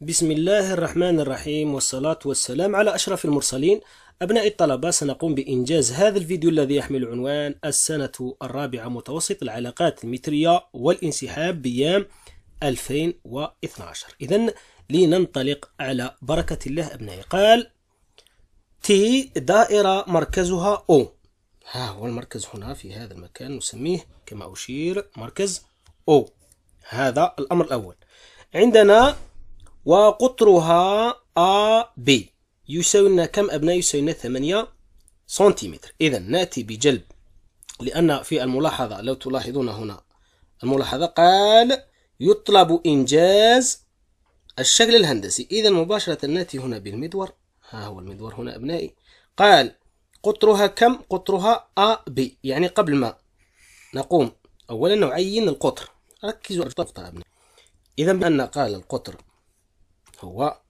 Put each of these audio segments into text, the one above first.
بسم الله الرحمن الرحيم والصلاة والسلام على أشرف المرسلين أبناء الطلبة سنقوم بإنجاز هذا الفيديو الذي يحمل عنوان السنة الرابعة متوسط العلاقات المترية والانسحاب بيام 2012 إذا لننطلق على بركة الله أبنائي قال تي دائرة مركزها أو ها هو المركز هنا في هذا المكان نسميه كما أشير مركز أو هذا الأمر الأول عندنا وقطرها A B يساوي لنا كم أبناء يساوي لنا 8 سنتيمتر إذا نأتي بجلب لأن في الملاحظة لو تلاحظون هنا الملاحظة قال يطلب إنجاز الشكل الهندسي إذا مباشرة نأتي هنا بالمدور ها هو المدور هنا أبنائي قال قطرها كم قطرها A B يعني قبل ما نقوم أولا نعين القطر ركزوا على القطر أبنائي إذا بأن قال القطر هو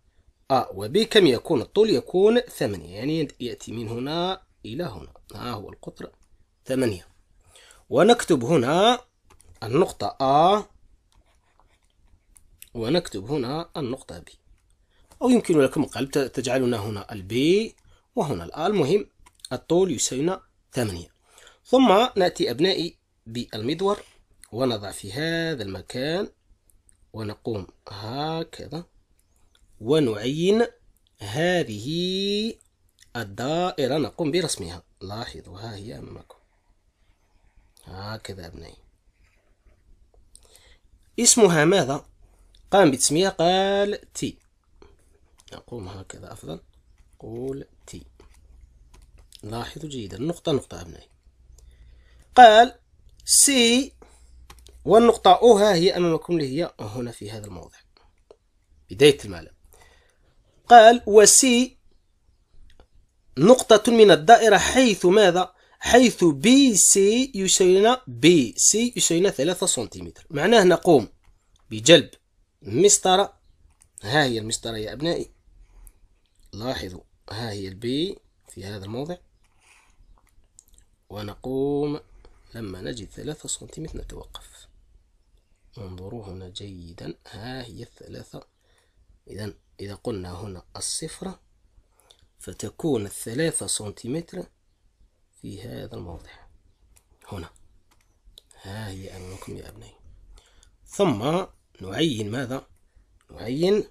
أ آه، و ب كم يكون الطول يكون ثمانية يعني يأتي من هنا إلى هنا ها هو القطر ثمانية ونكتب هنا النقطة أ ونكتب هنا النقطة ب أو يمكن لكم قلب تجعلنا هنا البي وهنا الآ المهم الطول يساوينا ثمانية ثم نأتي أبنائي بالمدور ونضع في هذا المكان ونقوم هكذا ونعين هذه الدائرة نقوم برسمها لاحظوا ها هي أمامكم هكذا أبنائي اسمها ماذا؟ قام بتسمية قال تي أقوم هكذا أفضل قول تي لاحظوا جيدا نقطة نقطة أبنائي قال سي والنقطة أو ها هي أمامكم اللي هي هنا في هذا الموضع بداية المعلم قال وسي نقطة من الدائرة حيث ماذا؟ حيث بي سي يساوينا بي سي يساوينا ثلاثة سنتيمتر معناه نقوم بجلب مسطرة ها هي المسطرة يا أبنائي لاحظوا ها هي البي في هذا الموضع ونقوم لما نجد ثلاثة سنتيمتر نتوقف انظروا هنا جيدا ها هي الثلاثة إذا إذا قلنا هنا الصفر فتكون الثلاثة سنتيمتر في هذا الموضع هنا ها هي أمامكم يا أبنائي ثم نعين ماذا؟ نعين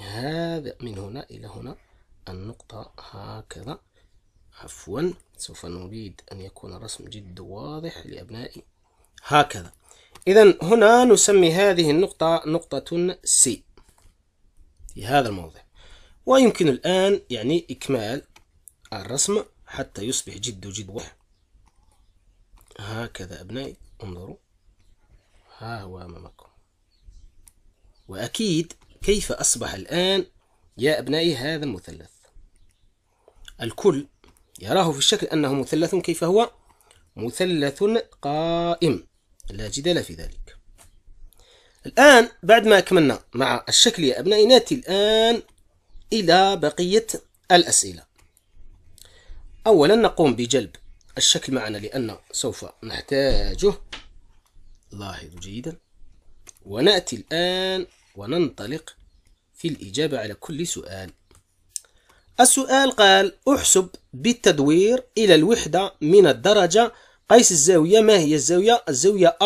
هذا من هنا إلى هنا النقطة هكذا عفوا سوف نريد أن يكون الرسم جد واضح لأبنائي هكذا إذا هنا نسمي هذه النقطة نقطة سي في هذا الموضع ويمكن الآن يعني إكمال الرسم حتى يصبح جد جد واضح هكذا أبنائي انظروا ها هو أمامكم وأكيد كيف أصبح الآن يا أبنائي هذا المثلث الكل يراه في الشكل أنه مثلث كيف هو مثلث قائم لا جدال في ذلك الآن بعد ما أكملنا مع الشكل يا أبنائي نأتي الآن إلى بقية الأسئلة أولا نقوم بجلب الشكل معنا لأن سوف نحتاجه لاحظوا جيدا ونأتي الآن وننطلق في الإجابة على كل سؤال السؤال قال احسب بالتدوير إلى الوحدة من الدرجة قيس الزاوية ما هي الزاوية؟ الزاوية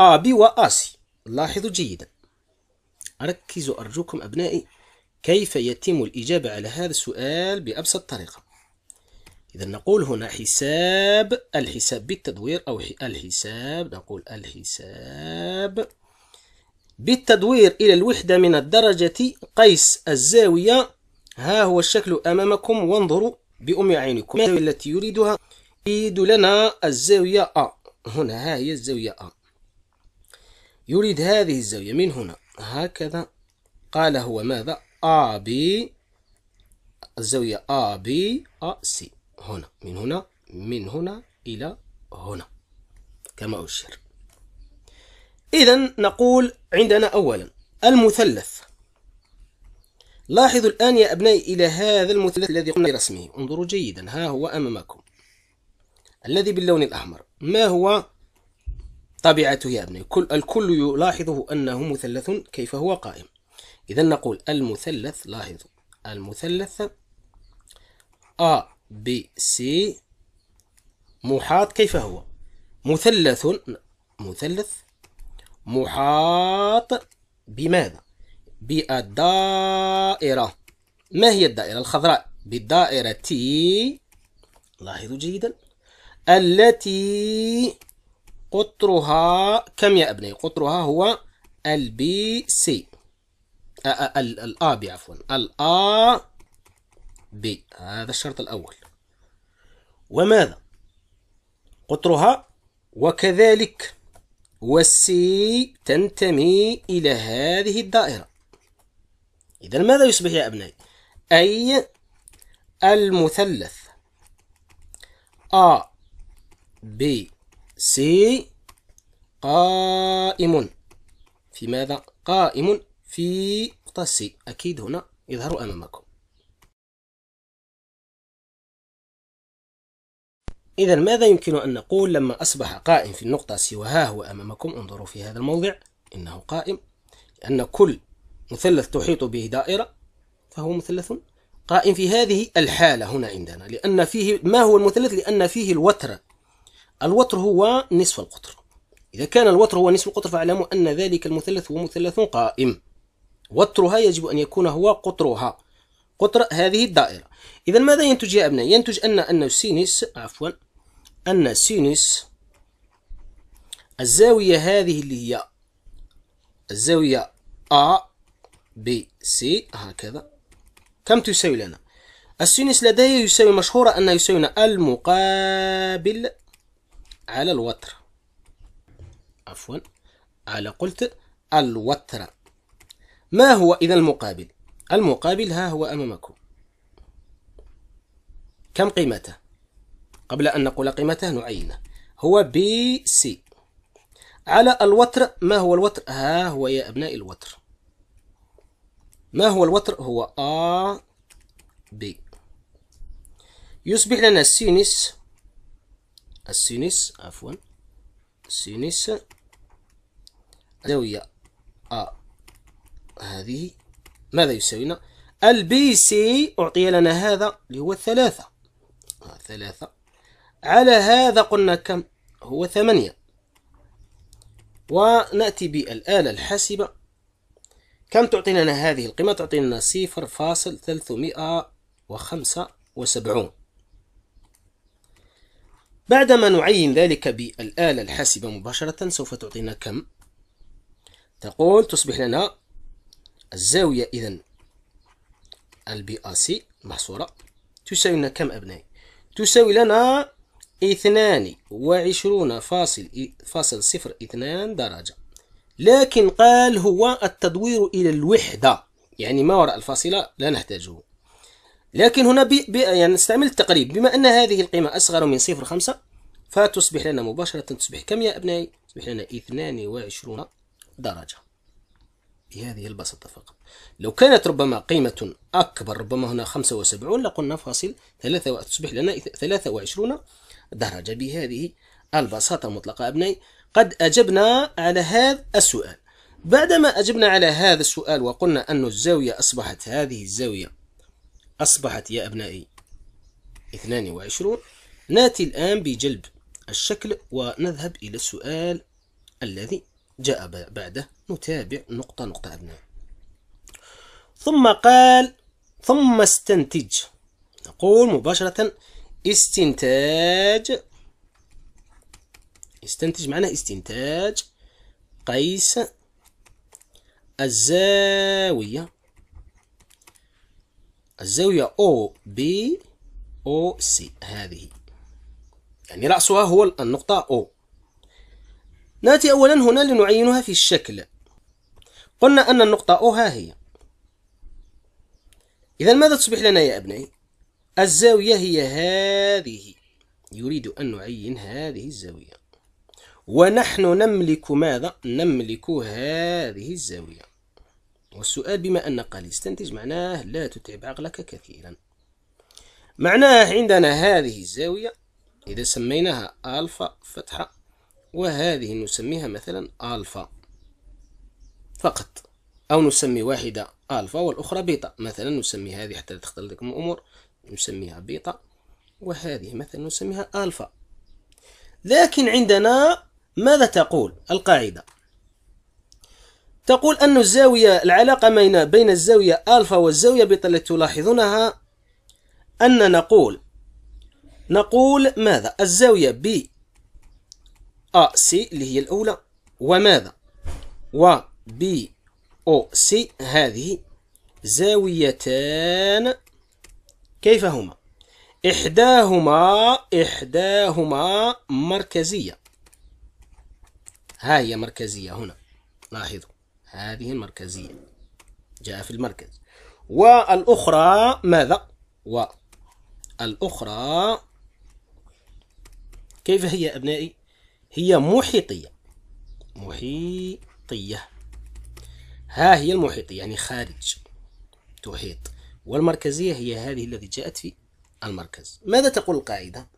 A بي و AC لاحظوا جيدا ركزوا أرجوكم أبنائي كيف يتم الإجابة على هذا السؤال بأبسط طريقة إذا نقول هنا حساب الحساب بالتدوير أو الحساب نقول الحساب بالتدوير إلى الوحدة من الدرجة قيس الزاوية ها هو الشكل أمامكم وانظروا بأم عينكم التي يريدها يريد لنا الزاوية أ هنا ها هي الزاوية أ يريد هذه الزاوية من هنا هكذا قال هو ماذا AB الزاوية أ سي هنا من هنا من هنا إلى هنا كما أشير إذا نقول عندنا أولا المثلث لاحظوا الآن يا أبنائي إلى هذا المثلث الذي قمنا برسمه انظروا جيدا ها هو أمامكم الذي باللون الأحمر ما هو طبيعته يا ابني كل الكل يلاحظه أنه مثلث كيف هو قائم إذا نقول المثلث لاحظوا المثلث A B C محاط كيف هو مثلث مثلث محاط بماذا بالدائرة ما هي الدائرة الخضراء بالدائرة لاحظوا جيدا التي قطرها كم يا ابني قطرها هو البي سي الآ بي عفوا الآ بي هذا الشرط الأول وماذا قطرها وكذلك والسي تنتمي إلى هذه الدائرة إذا ماذا يصبح يا أبنائي أي المثلث ا بي سي قائم في ماذا قائم في نقطة سي أكيد هنا يظهر أمامكم إذا ماذا يمكن أن نقول لما أصبح قائم في النقطة سي وها هو أمامكم انظروا في هذا الموضع إنه قائم لأن كل مثلث تحيط به دائرة فهو مثلث قائم في هذه الحالة هنا عندنا لأن فيه ما هو المثلث لأن فيه الوتر الوتر هو نصف القطر إذا كان الوتر هو نصف القطر فاعلموا أن ذلك المثلث هو مثلث قائم وترها يجب أن يكون هو قطرها قطر هذه الدائرة إذا ماذا ينتج يا أبناء؟ ينتج أن أن سينس عفوا أن سينس الزاوية هذه اللي هي الزاوية A B C هكذا كم تساوي لنا؟ السينس لدي يساوي مشهورة أن يساوي المقابل على الوتر عفوا على قلت الوتر ما هو إذا المقابل المقابل ها هو أمامكم كم قيمته قبل أن نقول قيمته نعينه هو بي سي على الوتر ما هو الوتر ها هو يا أبناء الوتر ما هو الوتر هو آ بي يصبح لنا سينس السينس عفوا سينس زاوية أ هذه ماذا يساوينا البي سي أعطي لنا هذا اللي هو ثلاثة آه ثلاثة على هذا قلنا كم هو ثمانية ونأتي بالآلة الحاسبة كم تعطي لنا هذه القيمة تعطي لنا صفر فاصل ثلاثمائة وخمسة وسبعون بعدما نعين ذلك بالآلة الحاسبة مباشرة سوف تعطينا كم تقول تصبح لنا الزاوية إذا البي آ سي محصورة تساوي لنا كم أبنائي تساوي لنا اثنان وعشرون فاصل فاصل صفر اثنان درجة لكن قال هو التدوير إلى الوحدة يعني ما وراء الفاصلة لا نحتاجه لكن هنا بي بي يعني نستعمل التقريب بما أن هذه القيمة أصغر من صفر خمسة فتصبح لنا مباشرة تصبح كم يا أبنائي؟ تصبح لنا 22 درجة بهذه البساطة فقط لو كانت ربما قيمة أكبر ربما هنا 75 لقلنا فاصل ثلاثة وتصبح لنا 23 درجة بهذه البساطة المطلقة أبنائي قد أجبنا على هذا السؤال بعدما أجبنا على هذا السؤال وقلنا أن الزاوية أصبحت هذه الزاوية أصبحت يا أبنائي 22 ناتي الآن بجلب الشكل ونذهب إلى السؤال الذي جاء بعده نتابع نقطة نقطة أبنائي ثم قال ثم استنتج نقول مباشرة استنتاج استنتج معناه استنتاج قيس الزاوية الزاوية او بي او سي هذه يعني رأسها هو النقطة او نأتي أولا هنا لنعينها في الشكل قلنا أن النقطة او ها هي إذا ماذا تصبح لنا يا أبنائي الزاوية هي هذه يريد أن نعين هذه الزاوية ونحن نملك ماذا؟ نملك هذه الزاوية والسؤال بما أن قليل استنتج معناه لا تتعب عقلك كثيرا معناه عندنا هذه الزاوية إذا سميناها ألفا فتحة وهذه نسميها مثلا ألفا فقط أو نسمي واحدة ألفا والأخرى بيتا مثلا نسمي هذه حتى لا تختلط لكم الأمور نسميها بيتا وهذه مثلا نسميها ألفا لكن عندنا ماذا تقول القاعدة تقول أن الزاوية العلاقة بين الزاوية ألفا والزاوية بيتا التي تلاحظونها أن نقول نقول ماذا الزاوية ب أ سي اللي هي الأولى وماذا و ب أو سي هذه زاويتان كيف هما إحداهما إحداهما مركزية ها هي مركزية هنا لاحظوا هذه المركزية جاء في المركز والأخرى ماذا والأخرى كيف هي أبنائي هي محيطية محيطية ها هي المحيطية يعني خارج تحيط والمركزية هي هذه التي جاءت في المركز ماذا تقول القاعدة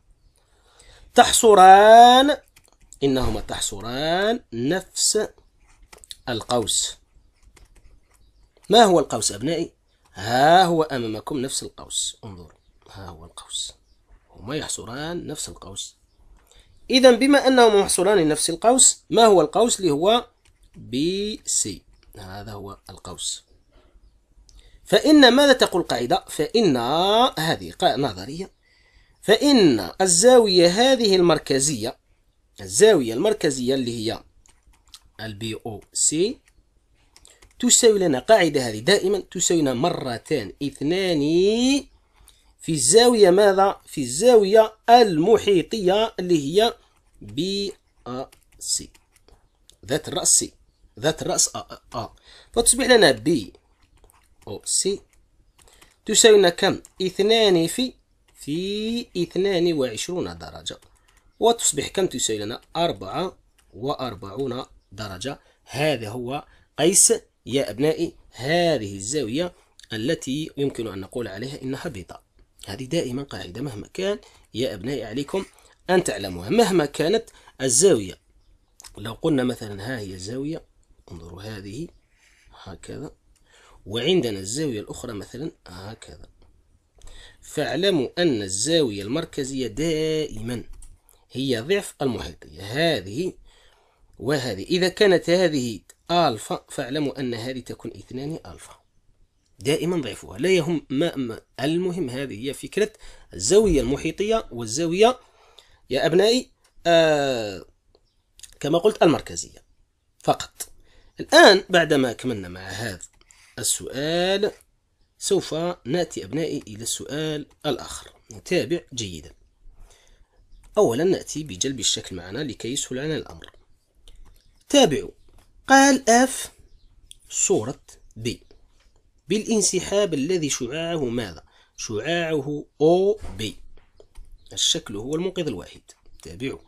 تحصران إنهما تحصران نفس القوس ما هو القوس أبنائي؟ ها هو أمامكم نفس القوس انظروا ها هو القوس هما يحصران نفس القوس إذا بما أنهما محصوران نفس القوس ما هو القوس اللي هو بي سي هذا هو القوس فإن ماذا تقول قاعدة؟ فإن هذه نظرية فإن الزاوية هذه المركزية الزاوية المركزية اللي هي البي او سي تساوي لنا قاعدة هذه دائما تساوي لنا مرتان اثنان في الزاوية ماذا؟ في الزاوية المحيطية اللي هي بي أ سي ذات الرأس سي ذات الرأس أ أ فتصبح لنا بي أو سي تساوي لنا كم؟ اثنان في في اثنان وعشرون درجة وتصبح كم تساوي لنا؟ أربعة وأربعون درجة هذا هو قيس يا أبنائي هذه الزاوية التي يمكن أن نقول عليها إنها بيضاء هذه دائما قاعدة مهما كان يا أبنائي عليكم أن تعلموها مهما كانت الزاوية لو قلنا مثلا ها هي الزاوية انظروا هذه هكذا وعندنا الزاوية الأخرى مثلا هكذا فاعلموا أن الزاوية المركزية دائما هي ضعف المحيطية هذه وهذه إذا كانت هذه ألفا فاعلموا أن هذه تكون اثنان ألفا دائما ضعفوها لا يهم ما أما المهم هذه هي فكرة الزاوية المحيطية والزاوية يا أبنائي آه كما قلت المركزية فقط الآن بعدما كملنا مع هذا السؤال سوف نأتي أبنائي إلى السؤال الآخر نتابع جيدا أولا نأتي بجلب الشكل معنا لكي يسهل علينا الأمر تابعوا قال اف صورة بي بالانسحاب الذي شعاعه ماذا؟ شعاعه أو بي الشكل هو المنقذ الواحد تابعوا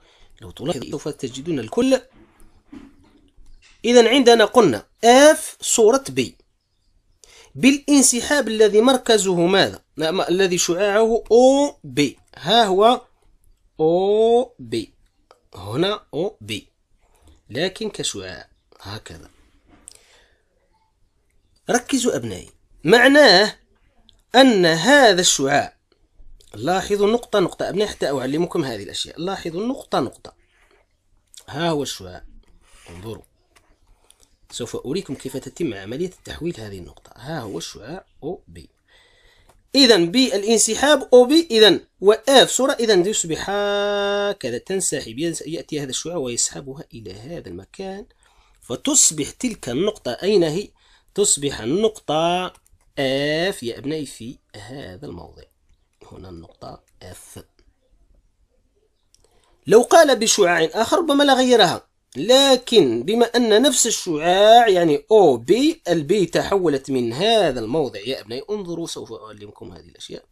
لو تلاحظوا سوف تجدون الكل إذا عندنا قلنا اف صورة بي بالانسحاب الذي مركزه ماذا؟ الذي شعاعه أو بي ها هو أو بي هنا أو بي لكن كشعاع هكذا ركزوا أبنائي معناه أن هذا الشعاع لاحظوا نقطة نقطة أبنائي حتى أعلمكم هذه الأشياء لاحظوا نقطة نقطة ها هو الشعاع انظروا سوف أريكم كيف تتم عملية تحويل هذه النقطة ها هو الشعاع أو بي إذا بالانسحاب أو بي إذا وآف صورة إذا يصبح هكذا تنسحب يأتي هذا الشعاع ويسحبها إلى هذا المكان فتصبح تلك النقطة أين هي؟ تصبح النقطة اف يا أبنائي في هذا الموضع هنا النقطة اف لو قال بشعاع آخر ربما لا غيرها لكن بما أن نفس الشعاع يعني أو بي البي تحولت من هذا الموضع يا أبني انظروا سوف أعلمكم هذه الأشياء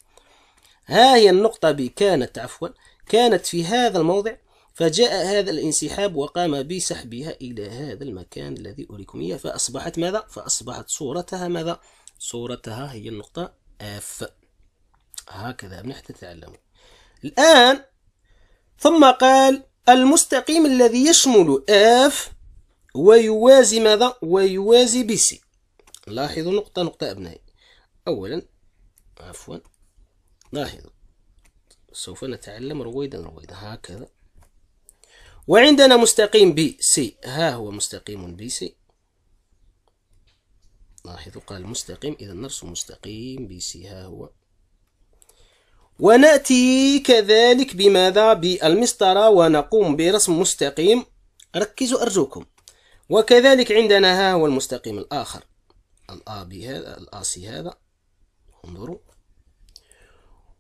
ها هي النقطة بي كانت عفوا كانت في هذا الموضع فجاء هذا الانسحاب وقام بسحبها إلى هذا المكان الذي أريكم إياه فأصبحت ماذا؟ فأصبحت صورتها ماذا؟ صورتها هي النقطة F هكذا نحن تتعلم الآن ثم قال المستقيم الذي يشمل اف ويوازي ماذا ويوازي بي سي لاحظوا نقطة نقطة أبنائي أولا عفوا لاحظوا سوف نتعلم رويدا رويدا هكذا وعندنا مستقيم بي سي ها هو مستقيم بي سي لاحظوا قال مستقيم إذا نرسم مستقيم بي سي ها هو ونأتي كذلك بماذا بالمسطرة ونقوم برسم مستقيم ركزوا أرجوكم وكذلك عندنا ها هو المستقيم الآخر الآبي هذا الآسي هذا انظروا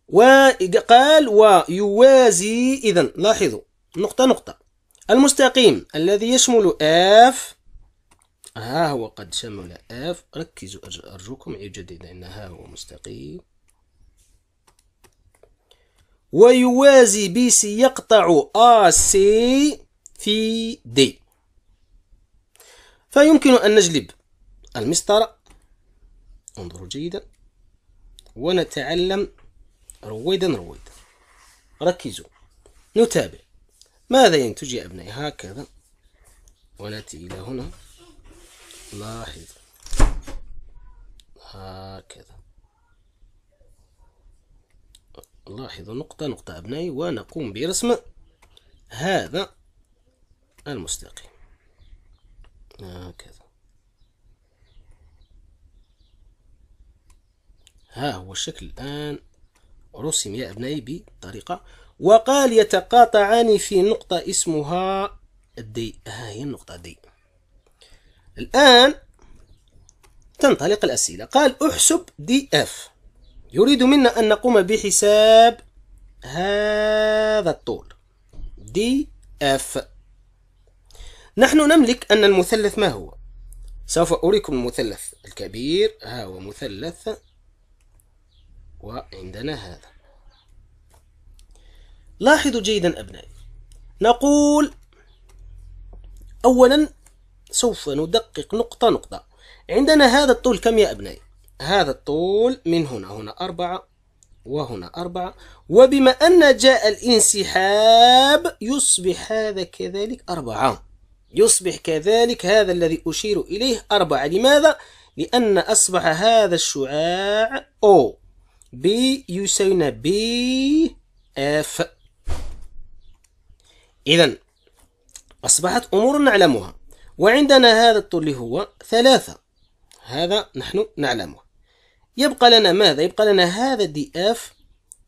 وقال ويوازي إذا لاحظوا نقطة نقطة المستقيم الذي يشمل اف ها هو قد شمل اف ركزوا أرجوكم عيد جديد أن ها هو مستقيم ويوازي بي سي يقطع آ سي في دي فيمكن أن نجلب المسطرة انظروا جيدا ونتعلم رويدا رويدا ركزوا نتابع ماذا ينتج يا أبنائي هكذا ونأتي إلى هنا لاحظ هكذا لاحظوا نقطة نقطة أبنائي ونقوم برسم هذا المستقيم هكذا ها هو الشكل الآن رسم يا أبنائي بطريقة وقال يتقاطعان في نقطة اسمها الدي ها هي النقطة دي الآن تنطلق الأسئلة قال احسب دي اف يريد منا أن نقوم بحساب هذا الطول دي اف نحن نملك أن المثلث ما هو سوف أريكم المثلث الكبير ها هو مثلث وعندنا هذا لاحظوا جيدا أبنائي نقول أولا سوف ندقق نقطة نقطة عندنا هذا الطول كم يا أبنائي هذا الطول من هنا هنا أربعة وهنا أربعة وبما أن جاء الانسحاب يصبح هذا كذلك أربعة يصبح كذلك هذا الذي أشير إليه أربعة لماذا؟ لأن أصبح هذا الشعاع O B يساوينا B F إذا أصبحت أمور نعلمها وعندنا هذا الطول اللي هو ثلاثة هذا نحن نعلمه يبقى لنا ماذا يبقى لنا هذا دي اف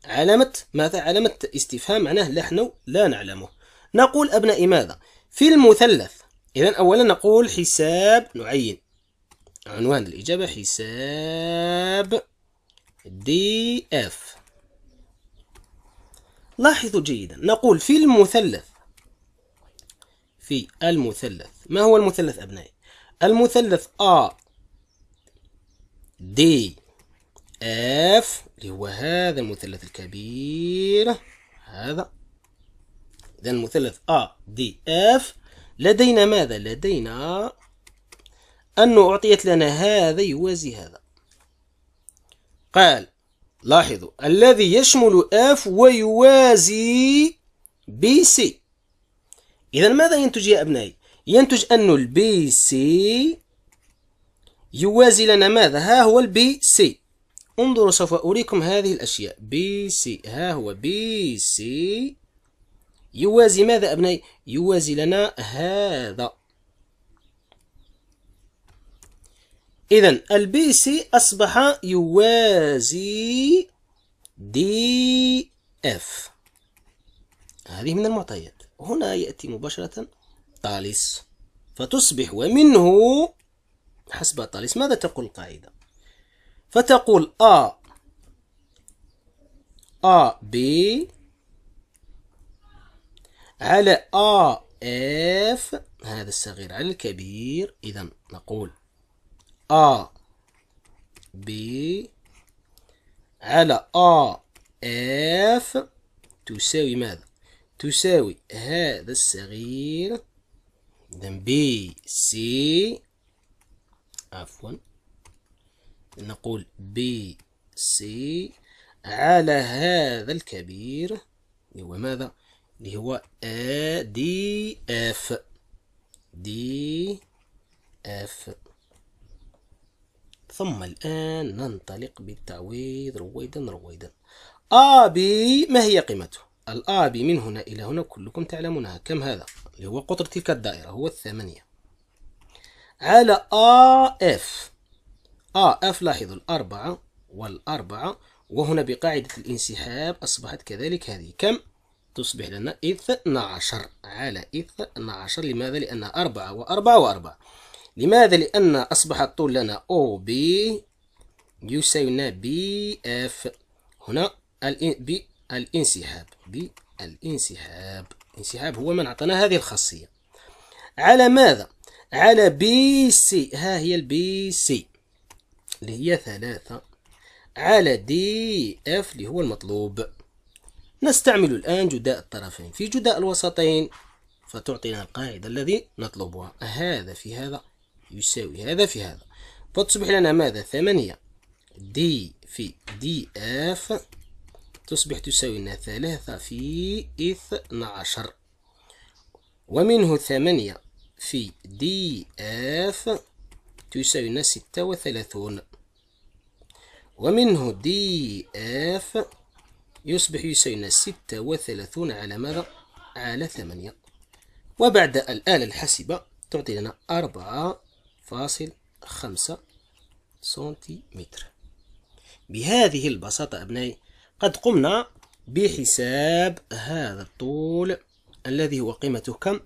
علامة ماذا علامة استفهام معناه نحن لا نعلمه نقول أبنائي ماذا في المثلث إذا أولا نقول حساب نعين عنوان الإجابة حساب دي اف لاحظوا جيدا نقول في المثلث في المثلث ما هو المثلث أبنائي المثلث ا دي اف اللي هو هذا المثلث الكبير هذا إذا المثلث ا دي اف لدينا ماذا؟ لدينا أنه أعطيت لنا هذا يوازي هذا قال لاحظوا الذي يشمل اف ويوازي بي سي إذا ماذا ينتج يا أبنائي؟ ينتج أن البي سي يوازي لنا ماذا؟ ها هو البي سي انظروا سوف أريكم هذه الأشياء بي سي ها هو بي سي يوازي ماذا أبنائي يوازي لنا هذا إذا البي سي أصبح يوازي دي اف هذه من المعطيات هنا يأتي مباشرة طالس فتصبح ومنه حسب طالس ماذا تقول القاعدة فتقول A A B على A F هذا الصغير على الكبير إذا نقول A B على A F تساوي ماذا؟ تساوي هذا الصغير إذا B C عفوا نقول بي سي على هذا الكبير اللي هو ماذا اللي هو ا دي اف دي اف ثم الآن ننطلق بالتعويض رويدا رويدا ا بي ما هي قيمته؟ الآبي من هنا إلى هنا كلكم تعلمونها كم هذا؟ اللي هو قطر تلك الدائرة هو الثمانية على آ اف آ آه، اف لاحظوا الأربعة والأربعة وهنا بقاعدة الانسحاب أصبحت كذلك هذه كم؟ تصبح لنا عشر على عشر لماذا؟ لأن أربعة وأربعة وأربعة لماذا لأن أصبح الطول لنا أو بي يساوي أف هنا بالانسحاب بالانسحاب الانسحاب هو من أعطانا هذه الخاصية على ماذا؟ على بي سي ها هي البي سي اللي هي ثلاثة على دي اف اللي هو المطلوب نستعمل الآن جداء الطرفين في جداء الوسطين فتعطينا القاعدة الذي نطلبها هذا في هذا يساوي هذا في هذا فتصبح لنا ماذا ثمانية دي في دي اف تصبح تساوي لنا ثلاثة في اثنا عشر ومنه ثمانية في دي اف تساوي لنا ستة وثلاثون ومنه دي اف يصبح يساوينا ستة وثلاثون على ماذا؟ على ثمانية وبعد الآلة الحاسبة تعطي لنا أربعة فاصل خمسة سنتيمتر بهذه البساطة أبنائي قد قمنا بحساب هذا الطول الذي هو قيمته كم؟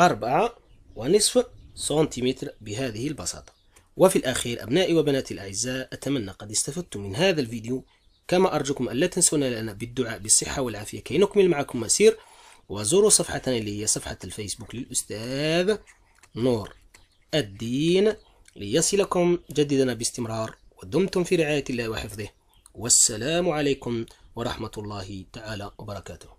أربعة ونصف سنتيمتر بهذه البساطة وفي الأخير أبنائي وبناتي الأعزاء أتمنى قد استفدتم من هذا الفيديو كما أرجوكم ألا تنسونا لنا بالدعاء بالصحة والعافية كي نكمل معكم مسير وزوروا صفحتنا اللي هي صفحة الفيسبوك للأستاذ نور الدين ليصلكم جددنا باستمرار ودمتم في رعاية الله وحفظه والسلام عليكم ورحمة الله تعالى وبركاته